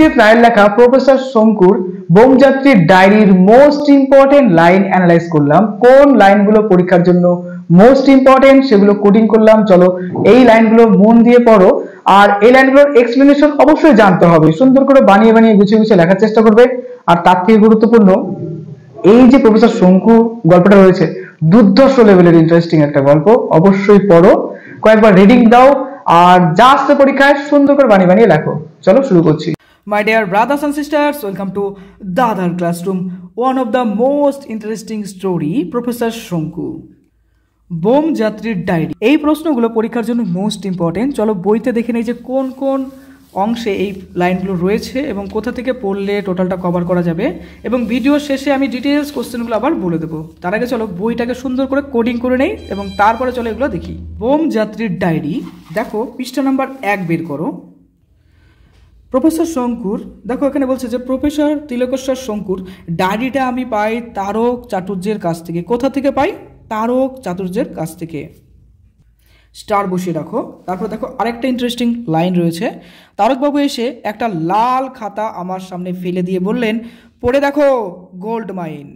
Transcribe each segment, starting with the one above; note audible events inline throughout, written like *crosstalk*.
সত্যজিৎ রায়ের লেখা প্রফেসর শঙ্কুর বোমযাত্রীর ডায়েরির মোস্ট ইম্পর্টেন্ট লাইন অ্যানালাইজ করলাম কোন লাইনগুলো পরীক্ষার জন্য মোস্ট ইম্পর্টেন্ট সেগুলো কোডিং করলাম চলো এই লাইনগুলো মন দিয়ে পড়ো আর এই লাইনগুলোর এক্সপ্লেনেশন অবশ্যই জানতে হবে সুন্দর করে বানিয়ে বানিয়ে গুছিয়ে গুছিয়ে লেখার চেষ্টা করবে আর তার থেকে গুরুত্বপূর্ণ এই যে প্রফেসর শঙ্কু গল্পটা রয়েছে দুর্ধর্ষ লেভেলের ইন্টারেস্টিং একটা গল্প অবশ্যই পড়ো কয়েকবার রিডিং দাও আর যা আসতে পরীক্ষায় সুন্দর করে বানিয়ে বানিয়ে লেখো চলো শুরু করছি my dear brothers and sisters welcome to দাদার classroom one of the most interesting story professor Shonku বোম যাত্রীর ডায়েরি এই প্রশ্নগুলো পরীক্ষার জন্য মোস্ট ইম্পর্টেন্ট চলো বইতে দেখে নেই যে কোন কোন অংশে এই লাইনগুলো রয়েছে এবং কোথা থেকে পড়লে টোটালটা কভার করা যাবে এবং ভিডিও শেষে আমি ডিটেলস কোশ্চেনগুলো আবার বলে দেবো তার আগে চলো বইটাকে সুন্দর করে কোডিং করে নেই এবং তারপরে চলো এগুলো দেখি বোম যাত্রীর ডায়েরি দেখো পৃষ্ঠা নাম্বার এক বের করো প্রফেসর শঙ্কুর দেখো এখানে বলছে যে প্রফেসর তিলকেশ্বর শঙ্কুর ডায়েরিটা আমি পাই তারক চাটুর্যের কাছ থেকে কোথা থেকে পাই তারক চাটুর্যের কাছ থেকে স্টার বসিয়ে রাখো তারপর দেখো আরেকটা ইন্টারেস্টিং লাইন রয়েছে তারকবাবু এসে একটা লাল খাতা আমার সামনে ফেলে দিয়ে বললেন পড়ে দেখো গোল্ড মাইন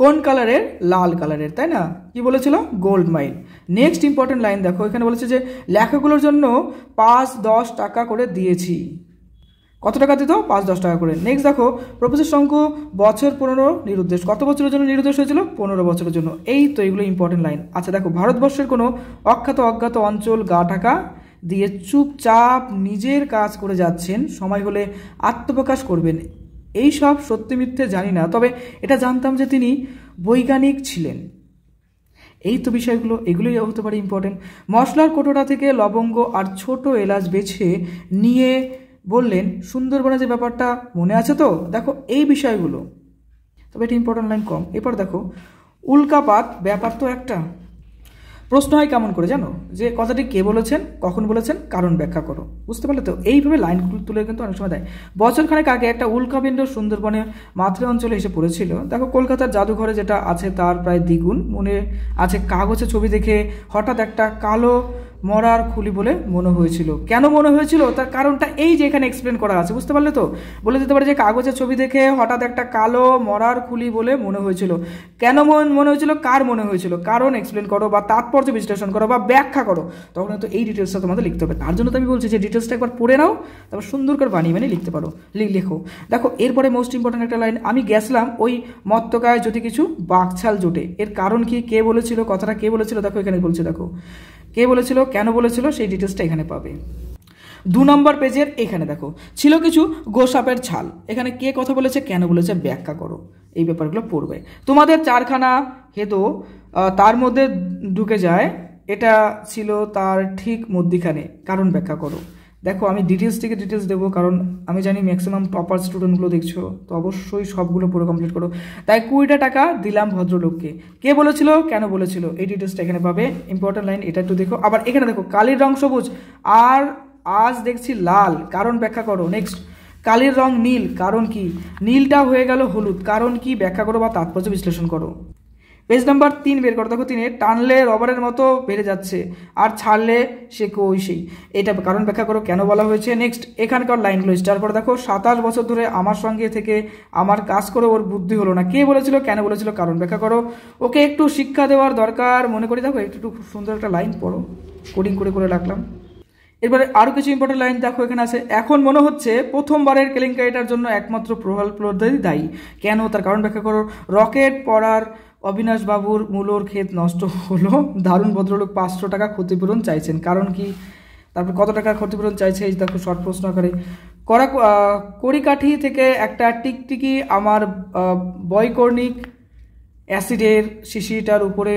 কোন কালারের লাল কালারের তাই না কি বলেছিল গোল্ড মাইল নেক্সট ইম্পর্টেন্ট লাইন দেখো এখানে বলেছে যে লেখাগুলোর জন্য পাঁচ দশ টাকা করে দিয়েছি কত টাকা দিত পাঁচ দশ টাকা করে নেক্সট দেখো প্রফেসর শঙ্কু বছর পনেরো নিরুদ্দেশ কত বছরের জন্য নিরুদ্দেশ হয়েছিল পনেরো বছরের জন্য এই তো এগুলো ইম্পর্টেন্ট লাইন আচ্ছা দেখো ভারতবর্ষের কোনো অখ্যাত অজ্ঞাত অঞ্চল গা ঢাকা দিয়ে চুপচাপ নিজের কাজ করে যাচ্ছেন সময় হলে আত্মপ্রকাশ করবেন এই সব সত্যি মিথ্যে জানি না তবে এটা জানতাম যে তিনি বৈজ্ঞানিক ছিলেন এই তো বিষয়গুলো এগুলোই হতে পারে ইম্পর্টেন্ট মশলার কোটোটা থেকে লবঙ্গ আর ছোট এলাচ বেছে নিয়ে বললেন সুন্দরবনে যে ব্যাপারটা মনে আছে তো দেখো এই বিষয়গুলো তবে এটা ইম্পর্টেন্ট লাইন কম এরপর দেখো উল্কাপাত ব্যাপার তো একটা প্রশ্ন হয় কেমন করে জানো যে কথাটি কে বলেছেন কখন বলেছেন কারণ ব্যাখ্যা করো বুঝতে পারলে তো এইভাবে লাইনগুলো তুলে কিন্তু অনেক সময় দেয় বছরখানেক আগে একটা উল্কাপিণ্ড সুন্দরবনের মাথরে অঞ্চলে এসে পড়েছিল দেখো কলকাতার জাদুঘরে যেটা আছে তার প্রায় দ্বিগুণ মনে আছে কাগজে ছবি দেখে হঠাৎ একটা কালো মরার খুলি বলে মনে হয়েছিল কেন মনে হয়েছিল তার কারণটা এই যে এখানে এক্সপ্লেন করা আছে বুঝতে পারলে তো বলে দিতে পারে যে কাগজের ছবি দেখে হঠাৎ একটা কালো মরার খুলি বলে মনে হয়েছিল কেন মন মনে হয়েছিল কার মনে হয়েছিল কারণ এক্সপ্লেন করো বা তাৎপর্য বিশ্লেষণ করো বা ব্যাখ্যা করো তখন তো এই ডিটেলসটা তোমাদের লিখতে হবে তার জন্য তো আমি বলছি যে ডিটেলসটা একবার পড়ে নাও তারপর সুন্দর করে বানিয়ে বানিয়ে লিখতে পারো লেখো দেখো এরপরে মোস্ট ইম্পর্ট্যান্ট একটা লাইন আমি গেছিলাম ওই মত্তকায় যদি কিছু বাকছাল জোটে এর কারণ কি কে বলেছিল কথাটা কে বলেছিল দেখো এখানে বলছে দেখো কে বলেছিল কেন বলেছিল সেই ডিটেলসটা এখানে পাবে দু নম্বর পেজের এখানে দেখো ছিল কিছু গোসাপের ছাল এখানে কে কথা বলেছে কেন বলেছে ব্যাখ্যা করো এই ব্যাপারগুলো পড়বে তোমাদের চারখানা হেদো তার মধ্যে ঢুকে যায় এটা ছিল তার ঠিক মধ্যিখানে কারণ ব্যাখ্যা করো দেখো আমি ডিটেলস থেকে ডিটেলস দেবো কারণ আমি জানি ম্যাক্সিমাম টপার স্টুডেন্টগুলো দেখছো তো অবশ্যই সবগুলো পুরো কমপ্লিট করো তাই কুড়িটা টাকা দিলাম ভদ্রলোককে কে বলেছিল কেন বলেছিল এই ডিটেলসটা এখানে পাবে ইম্পর্টেন্ট লাইন এটা একটু দেখো আবার এখানে দেখো কালির রং সবুজ আর আজ দেখছি লাল কারণ ব্যাখ্যা করো নেক্সট কালির রং নীল কারণ কি নীলটা হয়ে গেল হলুদ কারণ কি ব্যাখ্যা করো বা তাৎপর্য বিশ্লেষণ করো পেজ নাম্বার তিন বের করো দেখো তিনি টানলে রবারের মতো বেড়ে যাচ্ছে আর ছাড়লে সে কই সেই এটা কারণ ব্যাখ্যা করো কেন বলা হয়েছে নেক্সট এখানকার লাইনগুলো তারপর দেখো সাতাশ বছর ধরে আমার সঙ্গে থেকে আমার কাজ করে ওর বুদ্ধি হলো না কে বলেছিল কেন বলেছিল কারণ ব্যাখ্যা করো ওকে একটু শিক্ষা দেওয়ার দরকার মনে করি দেখো একটু খুব সুন্দর একটা লাইন পড়ো কোডিং করে করে রাখলাম এরপরে আরও কিছু ইম্পর্টেন্ট লাইন দেখো এখানে আছে এখন মনে হচ্ছে প্রথমবারের কেলেঙ্কারিটার জন্য একমাত্র প্রহল প্রদায়ী দায়ী কেন তার কারণ ব্যাখ্যা করো রকেট পড়ার অবিনাশবাবুর মূলর ক্ষেত নষ্ট হলো দারুণ ভদ্রলোক পাঁচশো টাকা ক্ষতিপূরণ চাইছেন কারণ কি তারপর কত টাকা ক্ষতিপূরণ চাইছে এই দেখো শর্ট প্রশ্ন করে করা কড়িকাঠি থেকে একটা টিকটিকি আমার বয়কর্ণিক অ্যাসিডের শিশিটার উপরে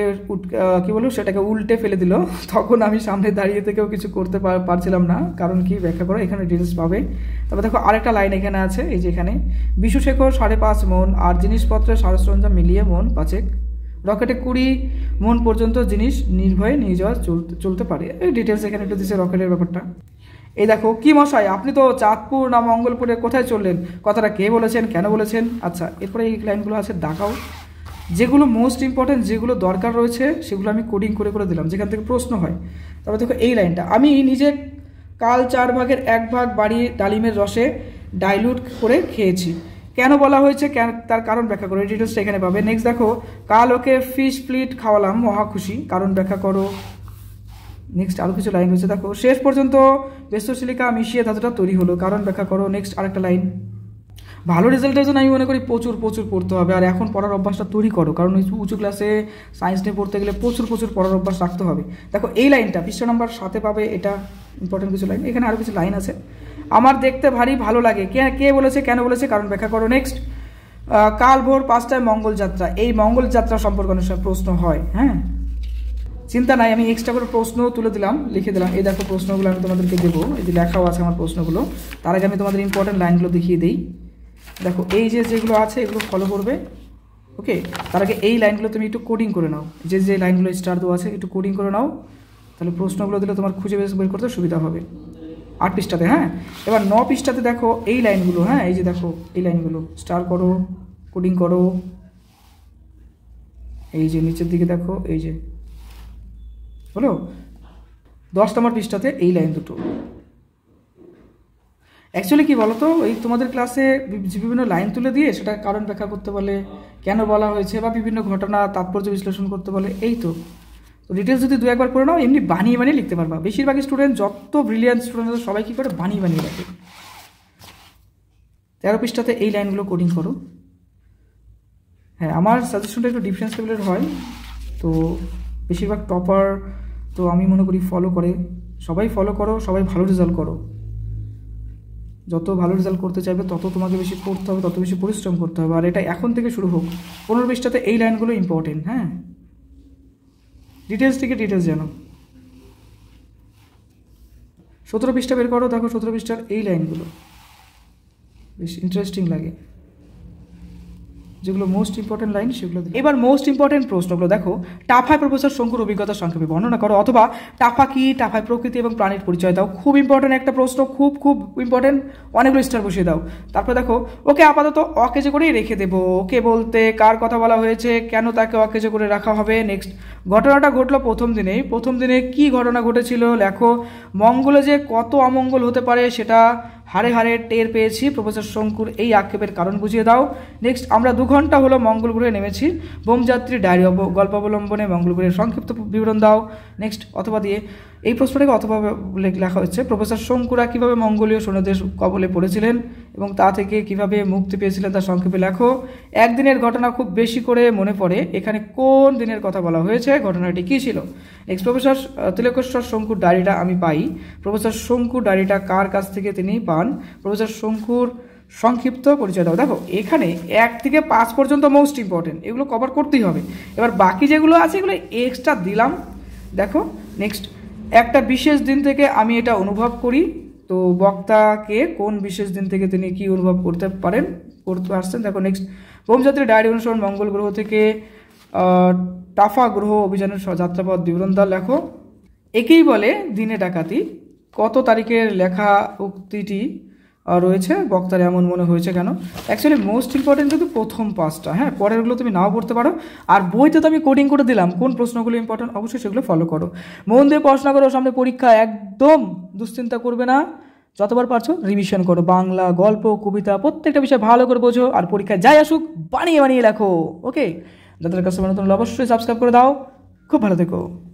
কি বলবো সেটাকে উল্টে ফেলে দিল *laughs* তখন আমি সামনে দাঁড়িয়ে থেকেও কিছু করতে পারছিলাম না কারণ কি ব্যাখ্যা করো এখানে ডিটেলস পাবে তারপর দেখো আরেকটা লাইন এখানে আছে এই যে এখানে বিশুশেখর সাড়ে পাঁচ মন আর জিনিসপত্রের সরঞ্জাম মিলিয়ে মন পাঁচেক রকেটে কুড়ি মন পর্যন্ত জিনিস নির্ভয়ে নিয়ে যাওয়া চলতে চলতে পারে এই ডিটেলস এখানে একটু দিচ্ছে রকেটের ব্যাপারটা এই দেখো কি মশাই আপনি তো চাঁদপুর না মঙ্গলপুরে কোথায় চললেন কথাটা কে বলেছেন কেন বলেছেন আচ্ছা এরপরে এই লাইনগুলো আছে দেখাও যেগুলো মোস্ট ইম্পর্টেন্ট যেগুলো দরকার রয়েছে সেগুলো আমি কোডিং করে করে দিলাম যেখান থেকে প্রশ্ন হয় তারপর দেখো এই লাইনটা আমি নিজে কাল চার ভাগের এক ভাগ বাড়িয়ে ডালিমের রসে ডাইলুট করে খেয়েছি কেন বলা হয়েছে কেন তার কারণ ব্যাখ্যা করো ডিটেলসটা এখানে পাবে নেক্সট দেখো কাল ওকে ফিশ প্লিট খাওয়ালাম মহা খুশি কারণ ব্যাখ্যা করো নেক্সট আরও কিছু লাইন রয়েছে দেখো শেষ পর্যন্ত বেস্ত শিলিকা মিশিয়ে ধাতুটা তৈরি হলো কারণ ব্যাখ্যা করো নেক্সট আরেকটা লাইন ভালো রেজাল্টের জন্য আমি মনে করি প্রচুর প্রচুর পড়তে হবে আর এখন পড়ার অভ্যাসটা তৈরি করো কারণ উঁচু ক্লাসে সায়েন্স নিয়ে পড়তে গেলে প্রচুর প্রচুর পড়ার অভ্যাস রাখতে হবে দেখো এই লাইনটা পৃষ্ঠ নাম্বার সাথে পাবে এটা ইম্পর্টেন্ট কিছু লাইন এখানে আরও কিছু লাইন আছে আমার দেখতে ভারী ভালো লাগে কে কে বলেছে কেন বলেছে কারণ ব্যাখ্যা করো নেক্সট কাল ভোর পাঁচটায় মঙ্গলযাত্রা এই মঙ্গলযাত্রা সম্পর্কে অনেক প্রশ্ন হয় হ্যাঁ চিন্তা নাই আমি এক্সট্রা করে প্রশ্ন তুলে দিলাম লিখে দিলাম এই দেখো প্রশ্নগুলো আমি তোমাদেরকে দেবো এই যে লেখাও আছে আমার প্রশ্নগুলো তার আগে আমি তোমাদের ইম্পর্টেন্ট লাইনগুলো দেখিয়ে দিই দেখো এই যে যেগুলো আছে এগুলো ফলো করবে ওকে তার আগে এই লাইনগুলো তুমি একটু কোডিং করে নাও যে যে লাইনগুলো স্টার দেওয়া আছে একটু কোডিং করে নাও তাহলে প্রশ্নগুলো দিলে তোমার খুঁজে বেশ বের করতে সুবিধা হবে আট পৃষ্ঠাতে হ্যাঁ এবার ন পৃষ্ঠাতে দেখো এই লাইনগুলো হ্যাঁ এই যে দেখো এই লাইনগুলো স্টার করো কোডিং করো এই যে নিচের দিকে দেখো এই যে হলো দশ নম্বর পৃষ্ঠাতে এই লাইন দুটো অ্যাকচুয়ালি কি বলতো এই তোমাদের ক্লাসে বিভিন্ন লাইন তুলে দিয়ে সেটা কারণ ব্যাখ্যা করতে বলে কেন বলা হয়েছে বা বিভিন্ন ঘটনা তাৎপর্য বিশ্লেষণ করতে বলে এই তো তো ডিটেলস যদি দু একবার করে নাও এমনি বানিয়ে বানিয়ে লিখতে পারবা বেশিরভাগ স্টুডেন্ট যত ব্রিলিয়ান্ট স্টুডেন্ট সবাই কী করে বানিয়ে বানিয়ে রাখে তেরো পৃষ্ঠাতে এই লাইনগুলো কোডিং করো হ্যাঁ আমার সাজেশনটা একটু ডিফারেন্স লেভেলের হয় তো বেশিরভাগ টপার তো আমি মনে করি ফলো করে সবাই ফলো করো সবাই ভালো রেজাল্ট করো যত ভালো রেজাল্ট করতে চাইবে তত তোমাকে বেশি পড়তে হবে তত বেশি পরিশ্রম করতে হবে আর এটা এখন থেকে শুরু হোক পনেরো বিশটাতে এই লাইনগুলো ইম্পর্টেন্ট হ্যাঁ ডিটেলস থেকে ডিটেলস জানো সতেরো পৃষ্ঠা বের করো দেখো সতেরো পৃষ্ঠার এই লাইনগুলো বেশ ইন্টারেস্টিং লাগে যেগুলো মোস্ট ইম্পর্টেন্ট লাইন সেগুলো এবার মোস্ট ইম্পর্টেন্ট প্রশ্নগুলো দেখো টাফায় প্রফেসর শঙ্কুর অভিজ্ঞতা সংক্ষেপে বর্ণনা করো অথবা টাফা কি টাফায় প্রকৃতি এবং প্রাণীর পরিচয় দাও খুব ইম্পর্টেন্ট একটা প্রশ্ন খুব খুব ইম্পর্টেন্ট অনেকগুলো স্টার বসিয়ে দাও তারপর দেখো ওকে আপাতত অকেজে করেই রেখে দেবো ওকে বলতে কার কথা বলা হয়েছে কেন তাকে অকেজে করে রাখা হবে নেক্সট ঘটনাটা ঘটলো প্রথম দিনেই প্রথম দিনে কি ঘটনা ঘটেছিল লেখো মঙ্গলে যে কত অমঙ্গল হতে পারে সেটা হারে হারে টের পেয়েছি প্রফেসর শঙ্কুর এই আক্ষেপের কারণ বুঝিয়ে দাও নেক্সট আমরা দু ঘন্টা হলো মঙ্গল গ্রহে নেমেছি বোমযাত্রী ডায়েরি গল্প অবলম্বনে মঙ্গল গ্রহের সংক্ষিপ্ত বিবরণ দাও নেক্সট অথবা দিয়ে এই প্রশ্নটাকে অথবা লেখা হচ্ছে প্রফেসর শঙ্কুরা কীভাবে মঙ্গলীয় সৈন্যদের কবলে পড়েছিলেন এবং তা থেকে কিভাবে মুক্তি পেয়েছিলেন তার সংক্ষেপে লেখো একদিনের ঘটনা খুব বেশি করে মনে পড়ে এখানে কোন দিনের কথা বলা হয়েছে ঘটনাটি কী ছিল নেক্সট প্রফেসর তিলকেশ্বর শঙ্কুর ডায়েরিটা আমি পাই প্রফেসর শঙ্কুর ডায়েরিটা কার কাছ থেকে তিনি পান প্রফেসর শঙ্কুর সংক্ষিপ্ত পরিচয় দাও দেখো এখানে এক থেকে পাঁচ পর্যন্ত মোস্ট ইম্পর্টেন্ট এগুলো কভার করতেই হবে এবার বাকি যেগুলো আছে এগুলো এক্সট্রা দিলাম দেখো নেক্সট একটা বিশেষ দিন থেকে আমি এটা অনুভব করি তো বক্তাকে কোন বিশেষ দিন থেকে তিনি কি অনুভব করতে পারেন করতে আসছেন দেখো নেক্সট ভূমযাত্রী ডায়েরি অনুসরণ মঙ্গল গ্রহ থেকে টাফা গ্রহ অভিযানের যাত্রাপথ বিবরণ দা লেখো একেই বলে দিনে ডাকাতি কত তারিখের লেখা উক্তিটি রয়েছে বক্তার এমন মনে হয়েছে কেন অ্যাকচুয়ালি মোস্ট ইম্পর্টেন্ট কিন্তু প্রথম পাঁচটা হ্যাঁ পরেরগুলো তুমি নাও পড়তে পারো আর বইতে তো আমি কোডিং করে দিলাম কোন প্রশ্নগুলো ইম্পর্টেন্ট অবশ্যই সেগুলো ফলো করো মন দিয়ে পড়াশোনা করো সামনে পরীক্ষা একদম দুশ্চিন্তা করবে না যতবার পারছো রিভিশন করো বাংলা গল্প কবিতা প্রত্যেকটা বিষয় ভালো করে বোঝো আর পরীক্ষায় যাই আসুক বানিয়ে বানিয়ে লেখো ওকে যাদের কাছে তোমরা অবশ্যই সাবস্ক্রাইব করে দাও খুব ভালো থেকো